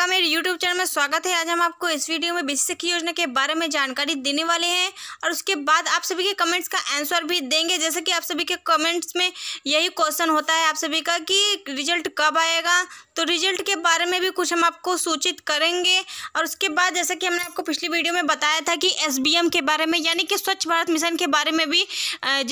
आपका मेरे YouTube channel में स्वागत है आज हम आपको इस वीडियो में बेसिक योजना के बारे में जानकारी देने वाले हैं और उसके बाद आप सभी के कमेंट्स का आंसर भी देंगे जैसे कि आप सभी के कमेंट्स में यही क्वेश्चन होता है आप सभी का कि रिजल्ट कब आएगा तो रिजल्ट के बारे में भी कुछ हम आपको सूचित करेंगे और उसके बाद जैसे कि हमने आपको पिछली वीडियो में बताया था कि एस के बारे में यानी कि स्वच्छ भारत मिशन के बारे में भी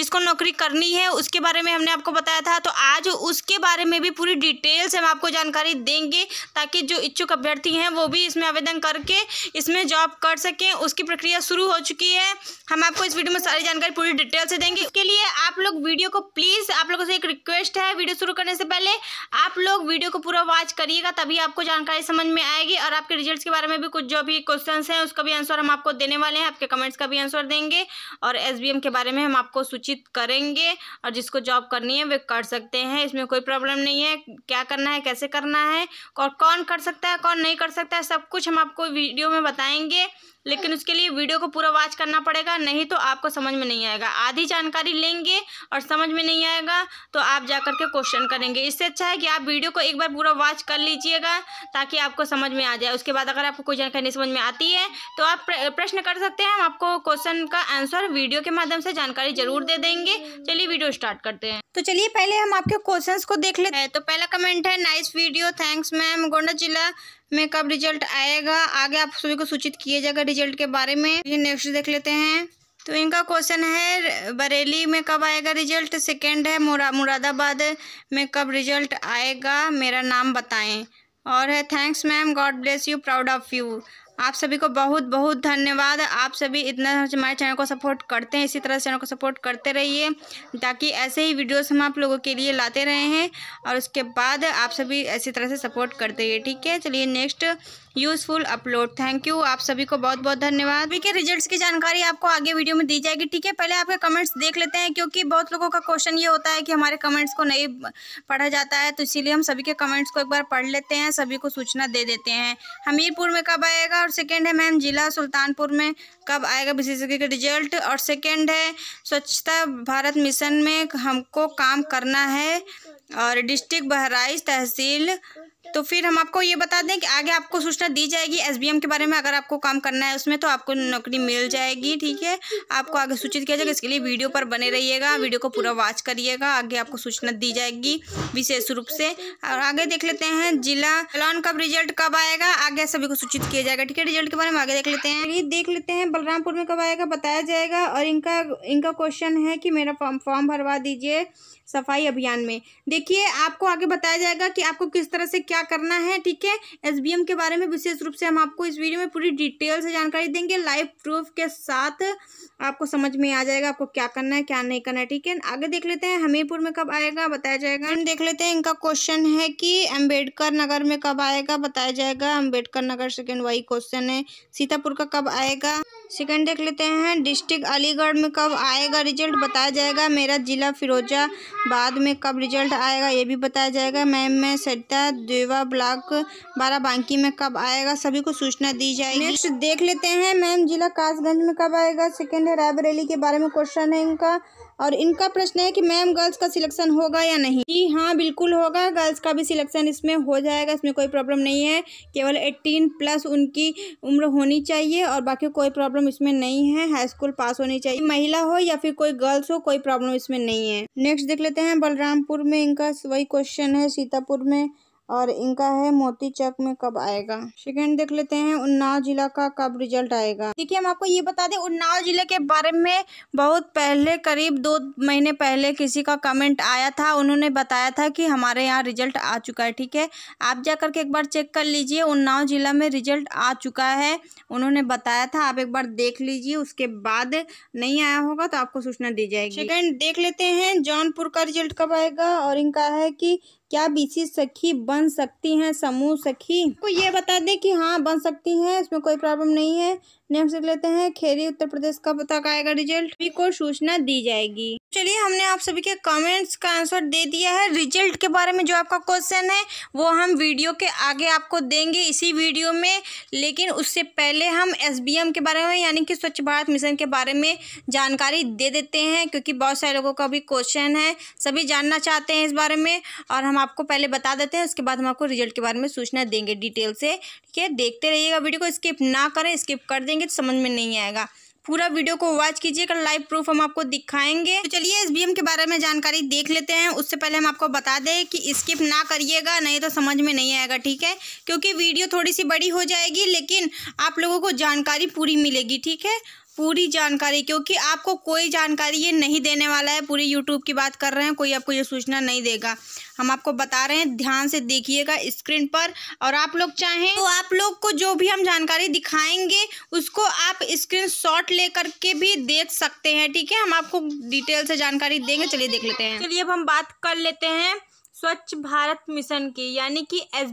जिसको नौकरी करनी है उसके बारे में हमने आपको बताया था तो आज उसके बारे में भी पूरी डिटेल्स हम आपको जानकारी देंगे ताकि जो इच्छुक अभ्यर्थी हैं वो भी इसमें आवेदन करके इसमें जॉब कर सकें उसकी प्रक्रिया शुरू हो चुकी है हम आपको इस वीडियो में सारी जानकारी पूरी डिटेल से देंगे इसके लिए लोग वीडियो को प्लीज़ आप लोगों से एक रिक्वेस्ट है वीडियो शुरू करने से पहले आप लोग वीडियो को पूरा वॉच करिएगा तभी आपको जानकारी समझ में आएगी और आपके रिजल्ट्स के बारे में भी कुछ जो भी क्वेश्चन हैं उसका भी आंसर हम आपको देने वाले हैं आपके कमेंट्स का भी आंसर देंगे और एस के बारे में हम आपको सूचित करेंगे और जिसको जॉब करनी है वे कर सकते हैं इसमें कोई प्रॉब्लम नहीं है क्या करना है कैसे करना है और कौन कर सकता है कौन नहीं कर सकता है सब कुछ हम आपको वीडियो में बताएंगे लेकिन उसके लिए वीडियो को पूरा वॉच करना पड़ेगा नहीं तो आपको समझ में नहीं आएगा आधी जानकारी लेंगे और समझ में नहीं आएगा तो आप जा करके क्वेश्चन करेंगे इससे अच्छा है कि आप वीडियो को एक बार पूरा वॉच कर लीजिएगा ताकि आपको समझ में आ जाए उसके बाद अगर आपको कोई जानकारी नहीं समझ में आती है तो आप प्रश्न कर सकते हैं हम आपको क्वेश्चन का आंसर वीडियो के माध्यम से जानकारी जरूर दे देंगे चलिए वीडियो स्टार्ट करते हैं तो चलिए पहले हम आपके क्वेश्चंस को देख लेते हैं तो पहला कमेंट है nice video thanks ma'am Gonda जिला में कब रिजल्ट आएगा आगे आप सभी को सूचित किए जाएगा रिजल्ट के बारे में नेक्स्ट देख लेते हैं तो इनका क्वेश्चन है बरेली में कब आएगा रिजल्ट सेकंड है मुरा मुरादाबाद में कब रिजल्ट आएगा मेरा नाम बताएं और है thanks ma'am God bless you proud of you आप सभी को बहुत बहुत धन्यवाद आप सभी इतना हमारे चैनल को सपोर्ट करते हैं इसी तरह चैनल को सपोर्ट करते रहिए ताकि ऐसे ही वीडियोस हम आप लोगों के लिए लाते रहे हैं और उसके बाद आप सभी ऐसी तरह से सपोर्ट करते रहिए ठीक है चलिए next useful upload thank you आप सभी को बहुत बहुत धन्यवाद अभी के रिजल्ट की जानकारी आपको आगे वीडियो में दी जाएगी ठीक है पहले आपके कमेंट्स देख लेते हैं क्योंकि बहुत लोगों का क्वेश्चन ये होता है कि हमारे कमेंट्स को नहीं पढ़ा जाता है तो इसीलिए हम सभी के कमेंट्स को एक बार पढ़ लेते हैं सभी को सूचना दे देते हैं हमीरपुर में कब आएगा और सेकेंड है मैम जिला सुल्तानपुर में कब आएगा विशेषज्ञ का रिजल्ट और सेकेंड है स्वच्छता भारत मिशन में हमको काम करना है और डिस्ट्रिक्ट बहराइच तहसील तो फिर हम आपको ये बता दें कि आगे आपको सूचना दी जाएगी एसबीएम के बारे में अगर आपको काम करना है उसमें तो आपको नौकरी मिल जाएगी ठीक है आपको आगे सूचित किया जाएगा इसके लिए वीडियो पर बने रहिएगा वीडियो को पूरा वॉच करिएगा आगे आपको सूचना दी जाएगी विशेष रूप से और आगे देख लेते हैं जिला बलान कब रिजल्ट कब आएगा आगे सभी को सूचित किया जाएगा ठीक है रिजल्ट के बारे में आगे देख लेते हैं देख लेते हैं बलरामपुर में कब आएगा बताया जाएगा और इनका इनका क्वेश्चन है कि मेरा फॉर्म फॉर्म भरवा दीजिए सफाई अभियान में देखिए आपको आगे बताया जाएगा कि आपको किस तरह से क्या क्या करना है ठीक है एस के बारे में विशेष रूप से हम आपको इस वीडियो में पूरी डिटेल से जानकारी देंगे लाइव प्रूफ के साथ आपको समझ में आ जाएगा आपको क्या करना है क्या नहीं करना है ठीक है आगे देख लेते हैं हमीरपुर में कब आएगा बताया जाएगा हम देख लेते हैं इनका क्वेश्चन है कि अम्बेडकर नगर में कब आएगा बताया जाएगा अम्बेडकर नगर सेकेंड वही क्वेश्चन है सीतापुर का कब आएगा सेकेंड देख लेते हैं डिस्ट्रिक्ट अलीगढ़ में कब आएगा रिजल्ट बताया जाएगा मेरा ज़िला फिरोजाबाद में कब रिजल्ट आएगा ये भी बताया जाएगा मैम मैं सरिता देव रेवा ब्लॉक बाराबांकी में कब आएगा सभी को सूचना दी जाएगी नेक्स्ट देख लेते हैं मैम जिला कासगंज में कब आएगा सेकेंड है रायबरेली के बारे में क्वेश्चन है इनका और इनका प्रश्न है कि मैम गर्ल्स का सिलेक्शन होगा या नहीं जी हाँ बिल्कुल होगा गर्ल्स का भी सिलेक्शन इसमें हो जाएगा इसमें कोई प्रॉब्लम नहीं है केवल एट्टीन प्लस उनकी उम्र होनी चाहिए और बाकी कोई प्रॉब्लम इसमें नहीं है हाई स्कूल पास होनी चाहिए महिला हो या फिर कोई गर्ल्स हो कोई प्रॉब्लम इसमें नहीं है नेक्स्ट देख लेते हैं बलरामपुर में इनका वही क्वेश्चन है सीतापुर में और इनका है मोती चक में कब आएगा सेकेंड देख लेते हैं उन्नाव जिला का कब रिजल्ट आएगा देखिए हम आपको ये बता दें उन्नाव जिले के बारे में बहुत पहले करीब दो महीने पहले किसी का कमेंट आया था उन्होंने बताया था कि हमारे यहाँ रिजल्ट आ चुका है ठीक है आप जा करके एक बार चेक कर लीजिए उन्नाव जिला में रिजल्ट आ चुका है उन्होंने बताया था आप एक बार देख लीजिए उसके बाद नहीं आया होगा तो आपको सूचना दी जाएगी सेकेंड देख लेते हैं जौनपुर का रिजल्ट कब आएगा और इनका है कि क्या बीसी सखी बन सकती हैं समूह सखी को ये बता दें कि हाँ बन सकती हैं इसमें कोई प्रॉब्लम नहीं है नेक्स्ट देख लेते हैं खेरी उत्तर प्रदेश पता का आएगा रिजल्ट भी को सूचना दी जाएगी चलिए हमने आप सभी के कमेंट्स का आंसर दे दिया है रिजल्ट के बारे में जो आपका क्वेश्चन है वो हम वीडियो के आगे आपको देंगे इसी वीडियो में लेकिन उससे पहले हम एस के बारे में यानी कि स्वच्छ भारत मिशन के बारे में जानकारी दे देते हैं क्योंकि बहुत सारे लोगों का भी क्वेश्चन है सभी जानना चाहते हैं इस बारे में और हम आपको पहले बता देते हैं उसके बाद हम आपको रिजल्ट के बारे में सूचना देंगे डिटेल से ठीक है देखते रहिएगा वीडियो को स्किप ना करें स्किप कर देंगे देंगे तो समझ में नहीं आएगा पूरा वीडियो को वॉच कल लाइव प्रूफ हम आपको दिखाएंगे तो चलिए एस के बारे में जानकारी देख लेते हैं उससे पहले हम आपको बता दें कि स्किप ना करिएगा नहीं तो समझ में नहीं आएगा ठीक है क्योंकि वीडियो थोड़ी सी बड़ी हो जाएगी लेकिन आप लोगों को जानकारी पूरी मिलेगी ठीक है पूरी जानकारी क्योंकि आपको कोई जानकारी ये नहीं देने वाला है पूरी यूट्यूब की बात कर रहे हैं कोई आपको ये सूचना नहीं देगा हम आपको बता रहे हैं ध्यान से देखिएगा स्क्रीन पर और आप लोग चाहें तो आप लोग को जो भी हम जानकारी दिखाएंगे उसको आप स्क्रीन शॉट ले करके भी देख सकते हैं ठीक है हम आपको डिटेल से जानकारी देंगे चलिए देख लेते हैं चलिए अब हम बात कर लेते हैं स्वच्छ भारत मिशन की यानी कि एस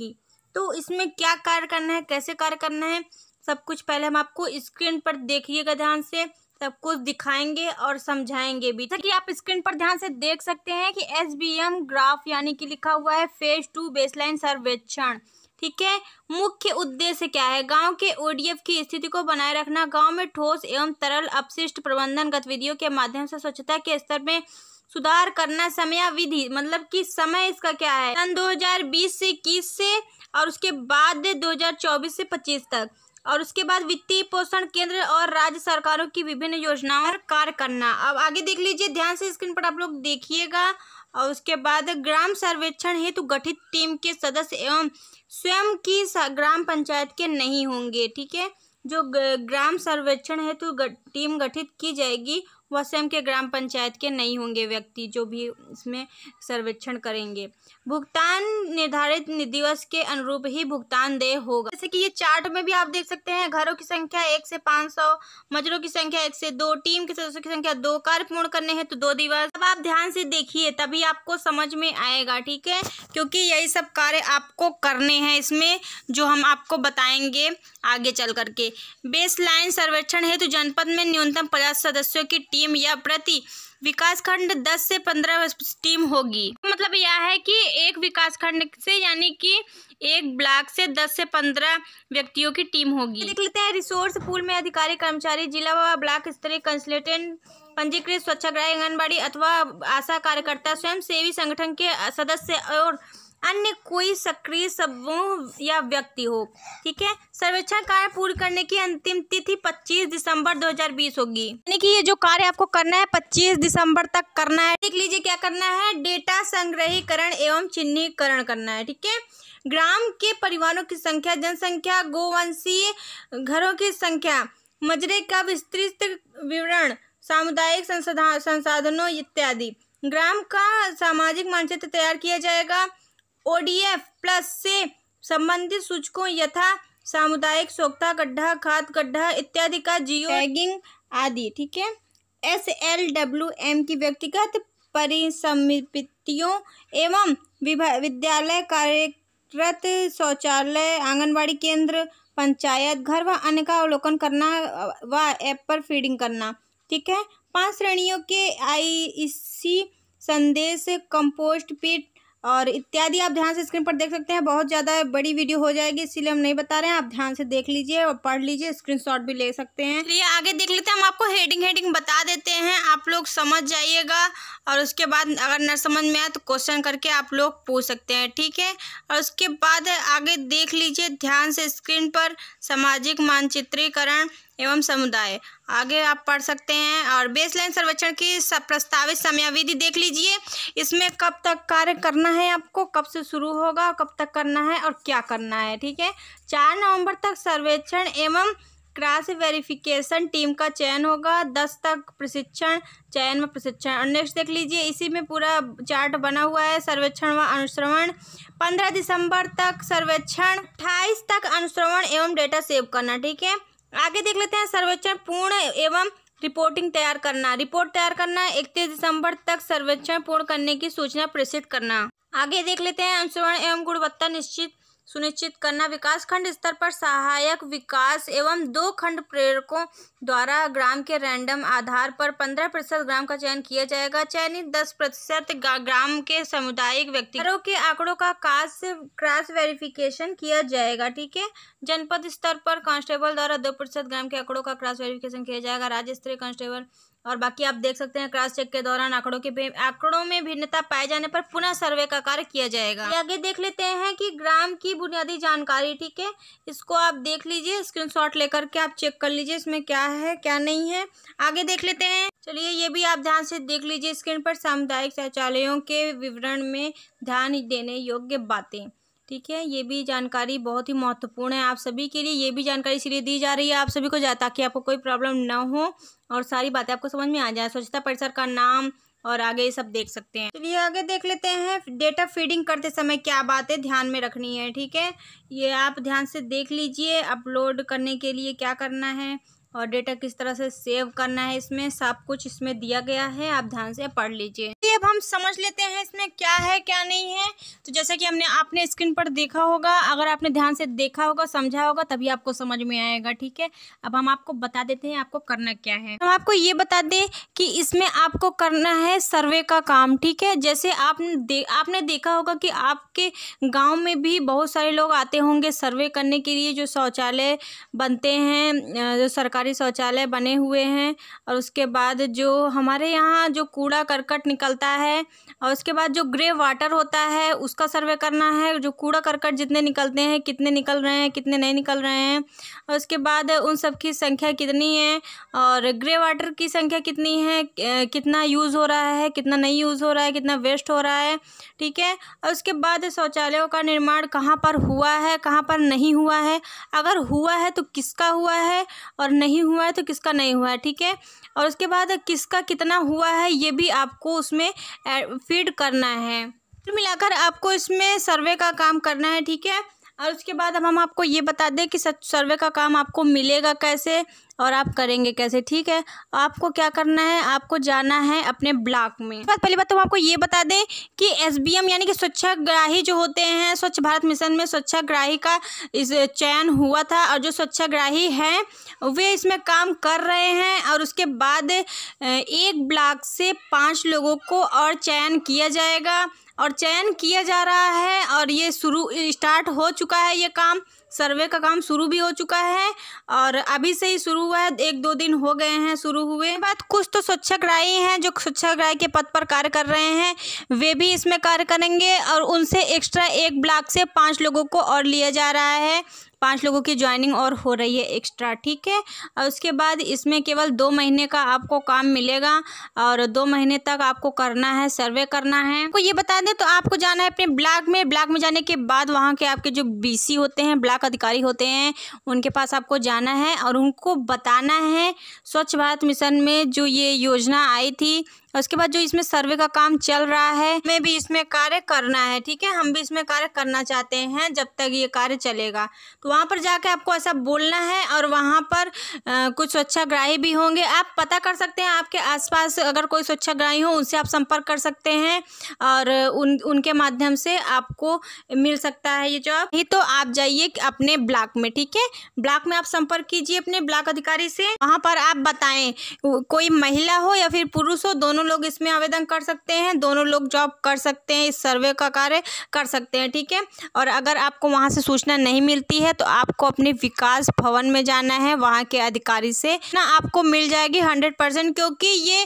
की तो इसमें क्या कार्य करना है कैसे कार्य करना है सब कुछ पहले हम आपको स्क्रीन पर देखिएगा ध्यान से सब कुछ दिखाएंगे और समझाएंगे भी जैसा कि आप स्क्रीन पर ध्यान से देख सकते हैं कि एस बी एम ग्राफ यानी कि लिखा हुआ है फेज टू बेसलाइन सर्वेक्षण ठीक है मुख्य उद्देश्य क्या है गांव के ओडीएफ की स्थिति को बनाए रखना गांव में ठोस एवं तरल अपशिष्ट प्रबंधन गतिविधियों के माध्यम से स्वच्छता के स्तर में सुधार करना समय विधि मतलब कि समय इसका क्या है सन 2020 से इक्कीस से और उसके बाद 2024 से 25 तक और उसके बाद वित्तीय पोषण केंद्र और राज्य सरकारों की विभिन्न योजनाओं पर कार्य करना अब आगे देख लीजिए ध्यान से स्क्रीन पर आप लोग देखिएगा और उसके बाद ग्राम सर्वेक्षण हेतु गठित टीम के सदस्य एवं स्वयं की ग्राम पंचायत के नहीं होंगे ठीक है जो ग्राम सर्वेक्षण हेतु टीम गठित की जाएगी वह स्वयं के ग्राम पंचायत के नहीं होंगे व्यक्ति जो भी इसमें सर्वेक्षण करेंगे भुगतान निर्धारित दिवस के अनुरूप ही भुगतान देय होगा जैसे कि ये चार्ट में भी आप देख सकते हैं घरों की संख्या एक से पाँच सौ मजरों की संख्या एक से दो टीम के सदस्यों की संख्या दो कार्य पूर्ण करने हैं तो दो दिवस अब आप ध्यान से देखिए तभी आपको समझ में आएगा ठीक है क्योंकि यही सब कार्य आपको करने हैं इसमें जो हम आपको बताएंगे आगे चल करके बेस लाइन सर्वेक्षण हेतु जनपद में न्यूनतम पचास सदस्यों की टीम या प्रति विकास खंड दस से पंद्रह टीम होगी मतलब यह है कि एक खंड से यानी कि एक ब्लॉक से दस से पंद्रह व्यक्तियों की टीम होगी देख लेते हैं रिसोर्स पूल में अधिकारी कर्मचारी जिला व ब्लॉक स्तरीय कंसल्टेंट पंजीकृत स्वच्छाग्रह आंगनबाड़ी अथवा आशा कार्यकर्ता स्वयं सेवी संगठन के सदस्य और अन्य कोई सक्रिय समूह या व्यक्ति हो ठीक है सर्वेक्षण कार्य पूर्ण करने की अंतिम तिथि 25 दिसंबर 2020 होगी यानी कि ये जो कार्य आपको करना है 25 दिसंबर तक करना है देख लीजिए क्या करना है डेटा संग्रहीकरण एवं चिन्हीकरण करना है ठीक है ग्राम के परिवारों की संख्या जनसंख्या गोवंशीय घरों की संख्या मजरे का विस्तृत विवरण सामुदायिक संसाधनों इत्यादि ग्राम का सामाजिक मानचित्र तैयार किया जाएगा ओडीएफ प्लस से संबंधित सूचकों यथा सामुदायिक सोखता गड्ढा खाद गड्ढा इत्यादि का जियो टैगिंग आदि ठीक है एस एल डब्ल्यू एम की व्यक्तिगत परिसमितियों एवं विद्यालय कार्यरत शौचालय आंगनबाड़ी केंद्र पंचायत घर व अन्य का अवलोकन करना व ऐप पर फीडिंग करना ठीक है पांच श्रेणियों के आई इसी संदेश कंपोस्ट पीट और इत्यादि आप ध्यान से स्क्रीन पर देख सकते हैं बहुत ज़्यादा बड़ी वीडियो हो जाएगी इसीलिए हम नहीं बता रहे हैं आप ध्यान से देख लीजिए और पढ़ लीजिए स्क्रीनशॉट भी ले सकते हैं चलिए आगे देख लेते हैं हम आपको हेडिंग हेडिंग बता देते हैं आप लोग समझ जाइएगा और उसके बाद अगर न समझ में आए तो क्वेश्चन करके आप लोग पूछ सकते हैं ठीक है और उसके बाद आगे देख लीजिए ध्यान से स्क्रीन पर सामाजिक मानचित्रीकरण एवं समुदाय आगे आप पढ़ सकते हैं और बेसलाइन सर्वेक्षण की प्रस्तावित समयावधि देख लीजिए इसमें कब तक कार्य करना है आपको कब से शुरू होगा कब तक करना है और क्या करना है ठीक है चार नवंबर तक सर्वेक्षण एवं क्रास वेरिफिकेशन टीम का चयन होगा दस तक प्रशिक्षण चयन व प्रशिक्षण और नेक्स्ट देख लीजिए इसी में पूरा चार्ट बना हुआ है सर्वेक्षण व अनुश्रवण पंद्रह दिसंबर तक सर्वेक्षण अट्ठाईस तक अनुश्रवण एवं डेटा सेव करना ठीक है आगे देख लेते हैं सर्वेक्षण पूर्ण एवं रिपोर्टिंग तैयार करना रिपोर्ट तैयार करना इकतीस दिसंबर तक सर्वेक्षण पूर्ण करने की सूचना प्रेषित करना आगे देख लेते हैं अनुसरण एवं गुणवत्ता निश्चित सुनिश्चित करना विकास खंड स्तर पर सहायक विकास एवं दो खंड प्रेरकों द्वारा ग्राम के रैंडम आधार पर पंद्रह प्रतिशत ग्राम का चयन किया जाएगा चयनित दस प्रतिशत ग्राम के सामुदायिक व्यक्ति के आंकड़ों का कास क्रास वेरिफिकेशन किया जाएगा ठीक है जनपद स्तर पर कांस्टेबल द्वारा दो प्रतिशत ग्राम के आंकड़ों का क्रास वेरिफिकेशन किया जाएगा राज्य स्तरीय कांस्टेबल और बाकी आप देख सकते हैं क्रॉस चेक के दौरान आंकड़ों के आंकड़ों में भिन्नता पाए जाने पर पुनः सर्वे का कार्य किया जाएगा आगे देख लेते हैं कि ग्राम की बुनियादी जानकारी ठीक है इसको आप देख लीजिए स्क्रीनशॉट लेकर के आप चेक कर लीजिए इसमें क्या है क्या नहीं है आगे देख लेते हैं चलिए ये भी आप ध्यान से देख लीजिए स्क्रीन पर सामुदायिक शौचालयों के विवरण में ध्यान देने योग्य बातें ठीक है ये भी जानकारी बहुत ही महत्वपूर्ण है आप सभी के लिए ये भी जानकारी इसलिए दी जा रही है आप सभी को ताकि आपको कोई प्रॉब्लम ना हो और सारी बातें आपको समझ में आ जाए स्वच्छता परिसर का नाम और आगे ये सब देख सकते हैं चलिए आगे देख लेते हैं डेटा फीडिंग करते समय क्या बातें ध्यान में रखनी है ठीक है ये आप ध्यान से देख लीजिए अपलोड करने के लिए क्या करना है और डेटा किस तरह से सेव करना है इसमें सब कुछ इसमें दिया गया है आप ध्यान से पढ़ लीजिए तो अब हम समझ लेते हैं इसमें क्या है क्या नहीं है तो जैसा कि हमने आपने स्क्रीन पर देखा होगा अगर आपने ध्यान से देखा होगा समझा होगा तभी आपको समझ में आएगा ठीक है अब हम आपको बता देते हैं आपको करना क्या है हम आपको ये बता दें कि इसमें आपको करना है सर्वे का काम ठीक है जैसे आपने दे, आपने देखा होगा कि आपके गाँव में भी बहुत सारे लोग आते होंगे सर्वे करने के लिए जो शौचालय बनते हैं जो सरकारी सरकारी शौचालय बने हुए हैं और उसके बाद जो हमारे यहाँ जो कूड़ा करकट निकलता है और उसके बाद जो ग्रे वाटर होता है उसका सर्वे करना है जो कूड़ा करकट जितने निकलते हैं कितने निकल रहे हैं कितने नहीं निकल रहे हैं और उसके बाद उन सब की संख्या कितनी है और ग्रे वाटर की संख्या कितनी है कितना यूज़ हो रहा है कितना नहीं यूज़ हो रहा है कितना वेस्ट हो रहा है ठीक है और उसके बाद शौचालयों का निर्माण कहाँ पर हुआ है कहाँ पर नहीं हुआ है अगर हुआ है तो किसका हुआ है और नहीं नहीं हुआ है तो किसका नहीं हुआ है ठीक है और उसके बाद किसका कितना हुआ है ये भी आपको उसमें फीड करना है तो मिलाकर आपको इसमें सर्वे का काम करना है ठीक है और उसके बाद अब हम आपको ये बता दें कि सच सर्वे का काम आपको मिलेगा कैसे और आप करेंगे कैसे ठीक है आपको क्या करना है आपको जाना है अपने ब्लॉक में बस पहली बात तो हम आपको ये बता दें कि एस यानी कि स्वच्छाग्राही जो होते हैं स्वच्छ भारत मिशन में स्वच्छाग्राही का इस चयन हुआ था और जो स्वच्छाग्राही हैं वे इसमें काम कर रहे हैं और उसके बाद एक ब्लॉक से पाँच लोगों को और चयन किया जाएगा और चयन किया जा रहा है और ये शुरू स्टार्ट हो चुका है ये काम सर्वे का काम शुरू भी हो चुका है और अभी से ही शुरू हुआ है एक दो दिन हो गए हैं शुरू हुए बात कुछ तो स्वच्छग्राही हैं जो स्वच्छग्राही के पद पर कार्य कर रहे हैं वे भी इसमें कार्य करेंगे और उनसे एक्स्ट्रा एक ब्लॉक से पाँच लोगों को और लिया जा रहा है पाँच लोगों की ज्वाइनिंग और हो रही है एक्स्ट्रा ठीक है और उसके बाद इसमें केवल दो महीने का आपको काम मिलेगा और दो महीने तक आपको करना है सर्वे करना है आपको ये बता दें तो आपको जाना है अपने ब्लॉक में ब्लॉक में जाने के बाद वहाँ के आपके जो बी होते हैं ब्लॉक अधिकारी होते हैं उनके पास आपको जाना है और उनको बताना है स्वच्छ भारत मिशन में जो ये योजना आई थी उसके बाद जो इसमें सर्वे का काम चल रहा है हमें भी इसमें कार्य करना है ठीक है हम भी इसमें कार्य करना चाहते हैं जब तक ये कार्य चलेगा तो वहाँ पर जाकर आपको ऐसा बोलना है और वहाँ पर आ, कुछ स्वच्छाग्राही भी होंगे आप पता कर सकते हैं आपके आसपास अगर कोई स्वच्छाग्राही हो उनसे आप संपर्क कर सकते हैं और उन उनके माध्यम से आपको मिल सकता है ये जॉब ही तो आप जाइए अपने ब्लॉक में ठीक है ब्लॉक में आप संपर्क कीजिए अपने ब्लॉक अधिकारी से वहाँ पर आप बताएं कोई महिला हो या फिर पुरुष हो दोनों दोनों लोग इसमें आवेदन कर सकते हैं दोनों लोग जॉब कर सकते हैं इस सर्वे का कार्य कर सकते हैं ठीक है और अगर आपको वहाँ से सूचना नहीं मिलती है तो आपको अपने विकास भवन में जाना है वहाँ के अधिकारी से ना आपको मिल जाएगी हंड्रेड परसेंट क्योंकि ये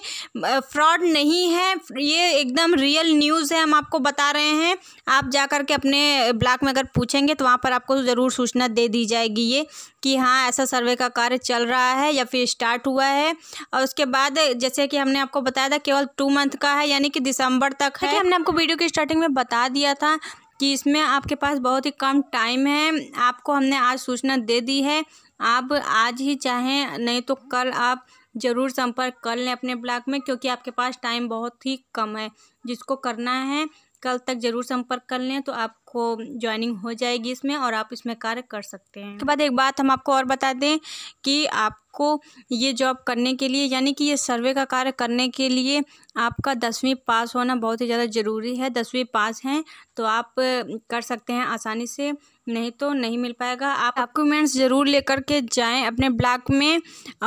फ्रॉड नहीं है ये एकदम रियल न्यूज़ है हम आपको बता रहे हैं आप जा के अपने ब्लॉक में अगर पूछेंगे तो वहाँ पर आपको ज़रूर सूचना दे दी जाएगी ये कि हाँ ऐसा सर्वे का कार्य चल रहा है या फिर स्टार्ट हुआ है और उसके बाद जैसे कि हमने आपको बताया था केवल टू मंथ का है यानी कि दिसंबर तक है हमने आपको वीडियो की स्टार्टिंग में बता दिया था कि इसमें आपके पास बहुत ही कम टाइम है आपको हमने आज सूचना दे दी है आप आज ही चाहें नहीं तो कल आप ज़रूर संपर्क कर लें अपने ब्लॉक में क्योंकि आपके पास टाइम बहुत ही कम है जिसको करना है कल तक ज़रूर संपर्क कर लें तो आप आपको ज्वाइनिंग हो जाएगी इसमें और आप इसमें कार्य कर सकते हैं उसके बाद एक बात हम आपको और बता दें कि आपको ये जॉब करने के लिए यानी कि ये सर्वे का कार्य करने के लिए आपका दसवीं पास होना बहुत ही ज़्यादा ज़रूरी है दसवीं पास हैं तो आप कर सकते हैं आसानी से नहीं तो नहीं मिल पाएगा आप डॉक्यूमेंट्स ज़रूर लेकर के जाएं अपने ब्लॉक में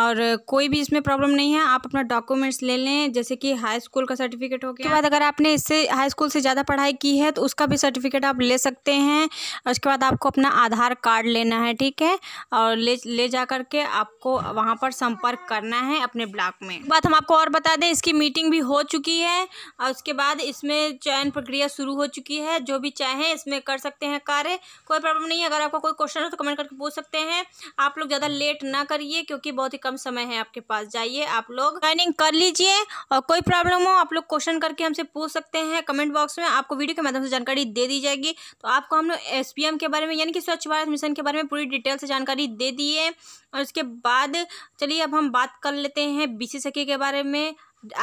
और कोई भी इसमें प्रॉब्लम नहीं है आप अपना डॉक्यूमेंट्स ले लें जैसे कि हाई स्कूल का सर्टिफिकेट हो गया बाद अगर आपने इससे हाई स्कूल से ज़्यादा पढ़ाई की है तो उसका भी सर्टिफिकेट आप ले ले सकते हैं उसके बाद आपको अपना आधार कार्ड लेना है ठीक है और ले ले जा कर के आपको वहाँ पर संपर्क करना है अपने ब्लॉक में बात हम आपको और बता दें इसकी मीटिंग भी हो चुकी है और उसके बाद इसमें चयन प्रक्रिया शुरू हो चुकी है जो भी चाहें इसमें कर सकते हैं कार्य कोई प्रॉब्लम नहीं है अगर आपको कोई क्वेश्चन हो तो कमेंट करके पूछ सकते हैं आप लोग ज़्यादा लेट ना करिए क्योंकि बहुत ही कम समय है आपके पास जाइए आप लोग ज्वाइनिंग कर लीजिए और कोई प्रॉब्लम हो आप लोग क्वेश्चन करके हमसे पूछ सकते हैं कमेंट बॉक्स में आपको वीडियो के माध्यम से जानकारी दे दी जाएगी तो आपको हम लोग एस के बारे में यानी कि स्वच्छ भारत मिशन के बारे में पूरी डिटेल से जानकारी दे है और उसके बाद चलिए अब हम बात कर लेते हैं बी सखी के बारे में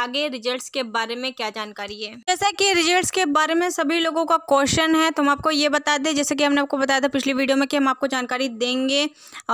आगे रिजल्ट्स के बारे में क्या जानकारी है जैसा कि रिजल्ट्स के बारे में सभी लोगों का क्वेश्चन है तो हम आपको ये बता दें जैसे कि हमने आपको बताया था पिछली वीडियो में कि हम आपको जानकारी देंगे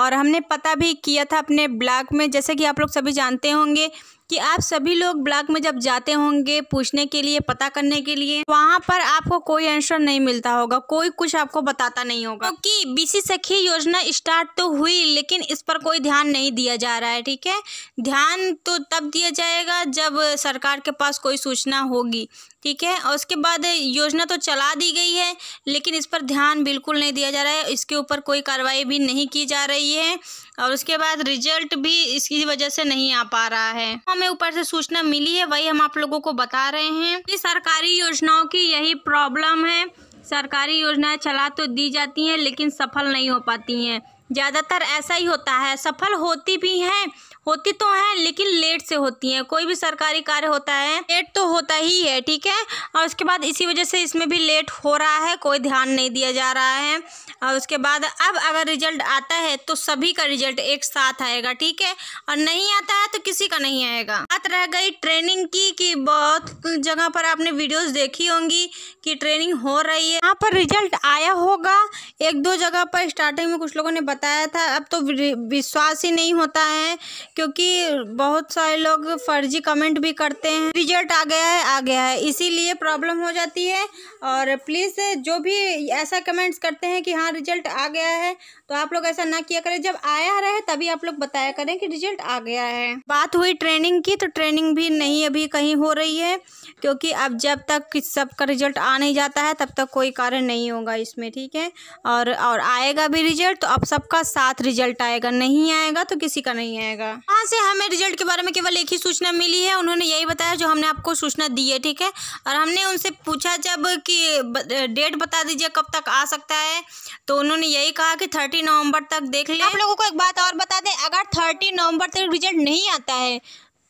और हमने पता भी किया था अपने ब्लॉग में जैसे कि आप लोग सभी जानते होंगे कि आप सभी लोग ब्लॉक में जब जाते होंगे पूछने के लिए पता करने के लिए वहाँ पर आपको कोई आंसर नहीं मिलता होगा कोई कुछ आपको बताता नहीं होगा क्योंकि तो बीसी सखी योजना स्टार्ट तो हुई लेकिन इस पर कोई ध्यान नहीं दिया जा रहा है ठीक है ध्यान तो तब दिया जाएगा जब सरकार के पास कोई सूचना होगी ठीक है और उसके बाद योजना तो चला दी गई है लेकिन इस पर ध्यान बिल्कुल नहीं दिया जा रहा है इसके ऊपर कोई कार्रवाई भी नहीं की जा रही है और उसके बाद रिजल्ट भी इसकी वजह से नहीं आ पा रहा है हमें ऊपर से सूचना मिली है वही हम आप लोगों को बता रहे हैं कि सरकारी योजनाओं की यही प्रॉब्लम है सरकारी योजनाएं चला तो दी जाती हैं लेकिन सफल नहीं हो पाती हैं ज़्यादातर ऐसा ही होता है सफल होती भी हैं होती तो है लेकिन लेट से होती है कोई भी सरकारी कार्य होता है लेट तो होता ही है ठीक है और उसके बाद इसी वजह से इसमें भी लेट हो रहा है कोई ध्यान नहीं दिया जा रहा है और उसके बाद अब अगर रिजल्ट आता है तो सभी का रिजल्ट एक साथ आएगा ठीक है और नहीं आता है तो किसी का नहीं आएगा बात रह गई ट्रेनिंग की कि बहुत जगह पर आपने वीडियोस देखी होंगी कि ट्रेनिंग हो रही है यहाँ पर रिजल्ट आया होगा एक दो जगह पर स्टार्टिंग में कुछ लोगों ने बताया था अब तो विश्वास ही नहीं होता है क्योंकि बहुत सारे लोग फर्जी कमेंट भी करते हैं रिजल्ट आ गया है आ गया है इसीलिए प्रॉब्लम हो जाती है और प्लीज़ जो भी ऐसा कमेंट्स करते हैं कि हाँ रिजल्ट आ गया है तो आप लोग ऐसा ना किया करें जब आया रहे तभी आप लोग बताया करें कि रिजल्ट आ गया है बात हुई ट्रेनिंग की तो ट्रेनिंग भी नहीं अभी कहीं हो रही है क्योंकि अब जब तक सबका रिजल्ट आ नहीं जाता है तब तक कोई कार्य नहीं होगा इसमें ठीक है और और आएगा भी रिजल्ट तो अब सबका साथ रिजल्ट आएगा नहीं आएगा तो किसी का नहीं आएगा हाँ से हमें रिजल्ट के बारे में केवल एक ही सूचना मिली है उन्होंने यही बताया जो हमने आपको सूचना दी है ठीक है और हमने उनसे पूछा जब कि डेट बता दीजिए कब तक आ सकता है तो उन्होंने यही कहा कि थर्टी थर्टी नवंबर तक देख लें आप लोगों को एक बात और बता दें अगर थर्टी नवंबर तक रिजल्ट नहीं आता है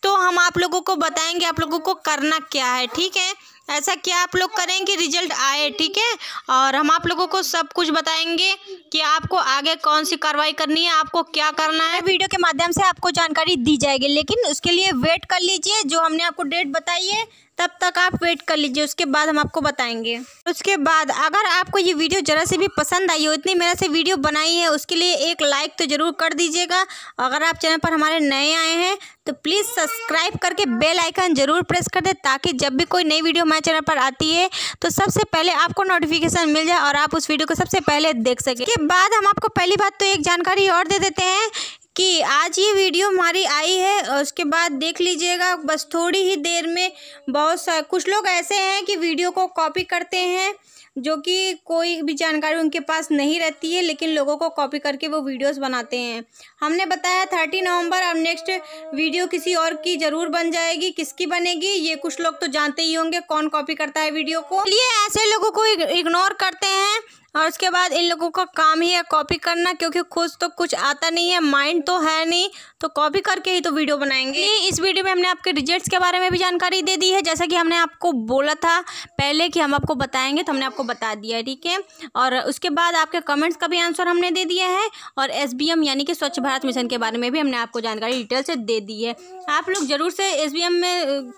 तो हम आप लोगों को बताएंगे आप लोगों को करना क्या है ठीक है ऐसा क्या आप लोग करें कि रिजल्ट आए ठीक है और हम आप लोगों को सब कुछ बताएंगे कि आपको आगे कौन सी कार्रवाई करनी है आपको क्या करना है वीडियो के माध्यम से आपको जानकारी दी जाएगी लेकिन उसके लिए वेट कर लीजिए जो हमने आपको डेट बताई है तब तक आप वेट कर लीजिए उसके बाद हम आपको बताएंगे उसके बाद अगर आपको ये वीडियो ज़रा से भी पसंद आई हो इतनी मेरा से वीडियो बनाई है उसके लिए एक लाइक तो ज़रूर कर दीजिएगा अगर आप चैनल पर हमारे नए आए हैं तो प्लीज़ सब्सक्राइब करके बेल आइकन ज़रूर प्रेस कर दें ताकि जब भी कोई नई वीडियो हमारे चैनल पर आती है तो सबसे पहले आपको नोटिफिकेशन मिल जाए और आप उस वीडियो को सबसे पहले देख सकें इसके बाद हम आपको पहली बात तो एक जानकारी और दे देते हैं कि आज ये वीडियो हमारी आई है और उसके बाद देख लीजिएगा बस थोड़ी ही देर में बहुत सा कुछ लोग ऐसे हैं कि वीडियो को कॉपी करते हैं जो कि कोई भी जानकारी उनके पास नहीं रहती है लेकिन लोगों को कॉपी करके वो वीडियोस बनाते हैं हमने बताया थर्टी नवंबर अब नेक्स्ट वीडियो किसी और की ज़रूर बन जाएगी किसकी बनेगी ये कुछ लोग तो जानते ही होंगे कौन कॉपी करता है वीडियो को ये ऐसे लोगों को इग्नोर करते हैं और उसके बाद इन लोगों का काम ही है कॉपी करना क्योंकि खुद तो कुछ आता नहीं है माइंड तो है नहीं तो कॉपी करके ही तो वीडियो बनाएंगे इस वीडियो में हमने आपके रिजल्ट्स के बारे में भी जानकारी दे दी है जैसा कि हमने आपको बोला था पहले कि हम आपको बताएंगे तो हमने आपको बता दिया ठीक है और उसके बाद आपके कमेंट्स का भी आंसर हमने दे दिया है और एस यानी कि स्वच्छ भारत मिशन के बारे में भी हमने आपको जानकारी डिटेल से दे दी है आप लोग ज़रूर से एस में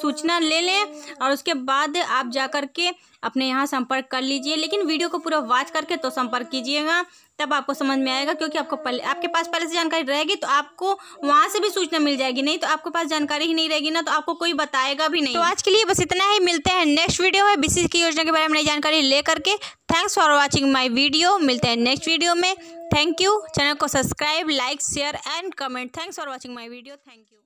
सूचना ले लें और उसके बाद आप जा के अपने यहाँ संपर्क कर लीजिए लेकिन वीडियो को पूरा वॉच करके तो संपर्क कीजिएगा तब आपको समझ में आएगा क्योंकि आपको पहले आपके पास पहले से जानकारी रहेगी तो आपको वहाँ से भी सूचना मिल जाएगी नहीं तो आपके पास जानकारी ही नहीं रहेगी ना तो आपको कोई बताएगा भी नहीं तो आज के लिए बस इतना ही मिलते हैं नेक्स्ट वीडियो है बीसी की योजना के बारे में नई जानकारी लेकर के thanks for watching my video मिलते हैं नेक्स्ट वीडियो में थैंक यू चैनल को subscribe like share and comment thanks for watching my video thank you